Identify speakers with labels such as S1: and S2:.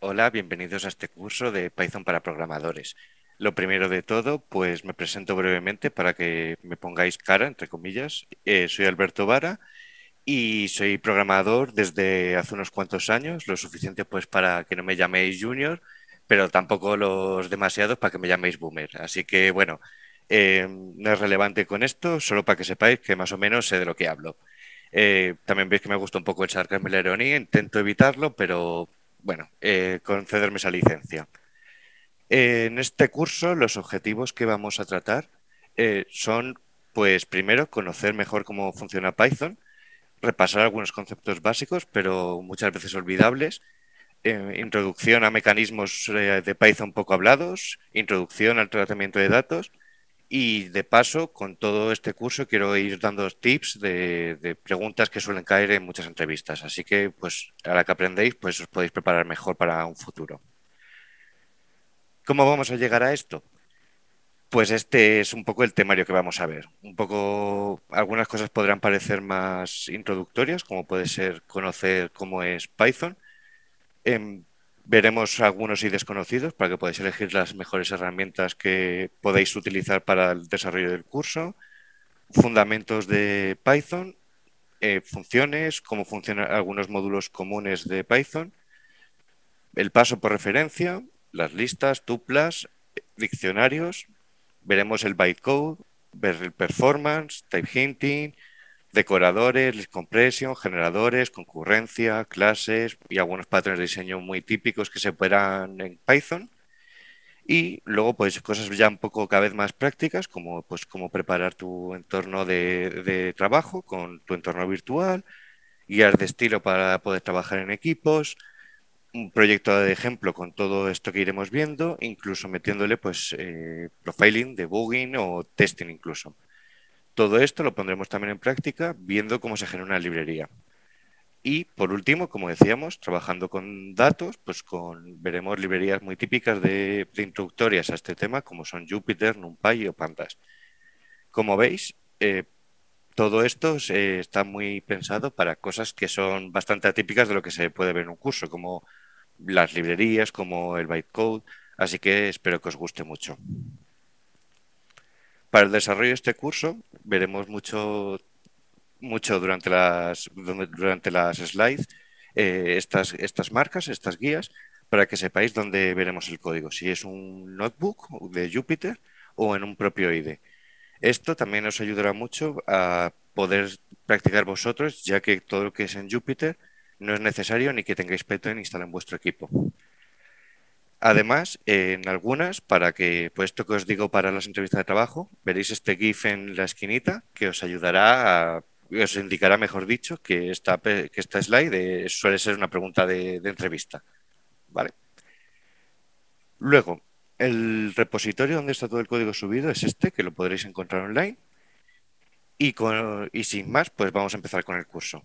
S1: Hola, bienvenidos a este curso de Python para programadores. Lo primero de todo, pues me presento brevemente para que me pongáis cara, entre comillas. Eh, soy Alberto Vara y soy programador desde hace unos cuantos años, lo suficiente pues para que no me llaméis junior, pero tampoco los demasiados para que me llaméis boomer. Así que bueno, eh, no es relevante con esto, solo para que sepáis que más o menos sé de lo que hablo. Eh, también veis que me gusta un poco el sarcasmo y intento evitarlo, pero bueno, eh, concederme esa licencia. Eh, en este curso, los objetivos que vamos a tratar eh, son, pues, primero, conocer mejor cómo funciona Python, repasar algunos conceptos básicos, pero muchas veces olvidables, introducción a mecanismos de Python poco hablados, introducción al tratamiento de datos, y de paso, con todo este curso quiero ir dando tips de, preguntas que suelen caer en muchas entrevistas. Así que, pues, a que aprendéis, pues os podéis preparar mejor para un futuro. ¿Cómo vamos a llegar a esto? Pues este es un poco el temario que vamos a ver. Un poco, algunas cosas podrán parecer más introductorias, como puede ser conocer cómo es Python. Em, Veremos algunos y desconocidos para que podáis elegir las mejores herramientas que podáis utilizar para el desarrollo del curso. Fundamentos de Python, eh, funciones, cómo funcionan algunos módulos comunes de Python, el paso por referencia, las listas, tuplas, diccionarios. Veremos el bytecode, ver el performance, type hinting, decoradores, compresión, generadores, concurrencia, clases y algunos patrones de diseño muy típicos que se operan en Python. Y luego, pues cosas ya un poco cada vez más prácticas, como pues cómo preparar tu entorno de, trabajo con tu entorno virtual, guías de estilo para poder trabajar en equipos, un proyecto de ejemplo con todo esto que iremos viendo, incluso metiéndole pues eh, profiling, debugging o testing incluso. Todo esto lo pondremos también en práctica viendo cómo se genera una librería. Y por último, como decíamos, trabajando con datos, pues con, veremos librerías muy típicas de, introductorias a este tema, como son Jupyter, NumPy o Pandas. Como veis, eh, todo esto está muy pensado para cosas que son bastante atípicas de lo que se puede ver en un curso, como las librerías, como el bytecode, así que espero que os guste mucho. Para el desarrollo de este curso veremos mucho, mucho durante, las, durante las slides eh, estas, estas marcas, estas guías, para que sepáis dónde veremos el código, si es un notebook de Jupyter o en un propio IDE. Esto también os ayudará mucho a poder practicar vosotros, ya que todo lo que es en Jupyter no es necesario ni que tengáis en instalar en vuestro equipo. Además, en algunas, para que, pues esto que os digo para las entrevistas de trabajo, veréis este GIF en la esquinita que os ayudará a, os indicará, mejor dicho, que esta, slide suele ser una pregunta de, entrevista. ¿Vale? Luego, el repositorio donde está todo el código subido es este, que lo podréis encontrar online. y sin más, pues vamos a empezar con el curso.